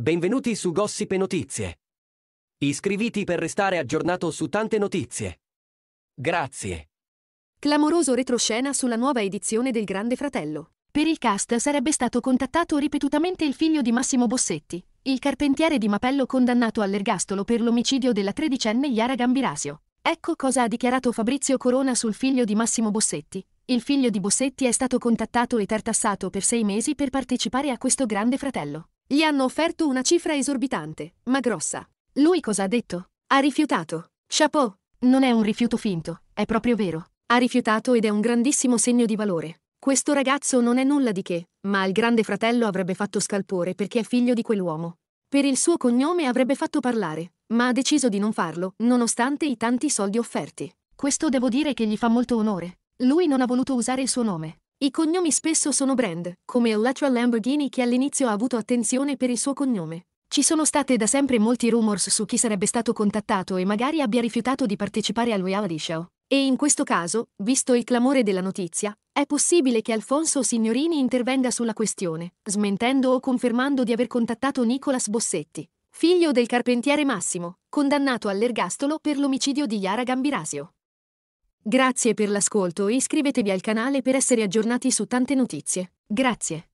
Benvenuti su Gossip e Notizie. Iscriviti per restare aggiornato su tante notizie. Grazie. Clamoroso retroscena sulla nuova edizione del Grande Fratello. Per il cast sarebbe stato contattato ripetutamente il figlio di Massimo Bossetti, il carpentiere di Mapello condannato all'ergastolo per l'omicidio della tredicenne Yara Gambirasio. Ecco cosa ha dichiarato Fabrizio Corona sul figlio di Massimo Bossetti. Il figlio di Bossetti è stato contattato e tartassato per sei mesi per partecipare a questo Grande Fratello. Gli hanno offerto una cifra esorbitante, ma grossa. Lui cosa ha detto? Ha rifiutato. Chapeau, non è un rifiuto finto, è proprio vero. Ha rifiutato ed è un grandissimo segno di valore. Questo ragazzo non è nulla di che, ma il grande fratello avrebbe fatto scalpore perché è figlio di quell'uomo. Per il suo cognome avrebbe fatto parlare, ma ha deciso di non farlo, nonostante i tanti soldi offerti. Questo devo dire che gli fa molto onore. Lui non ha voluto usare il suo nome. I cognomi spesso sono brand, come Elettra Lamborghini che all'inizio ha avuto attenzione per il suo cognome. Ci sono state da sempre molti rumors su chi sarebbe stato contattato e magari abbia rifiutato di partecipare al reality show. E in questo caso, visto il clamore della notizia, è possibile che Alfonso Signorini intervenga sulla questione, smentendo o confermando di aver contattato Nicolas Bossetti, figlio del carpentiere Massimo, condannato all'ergastolo per l'omicidio di Yara Gambirasio. Grazie per l'ascolto e iscrivetevi al canale per essere aggiornati su tante notizie. Grazie.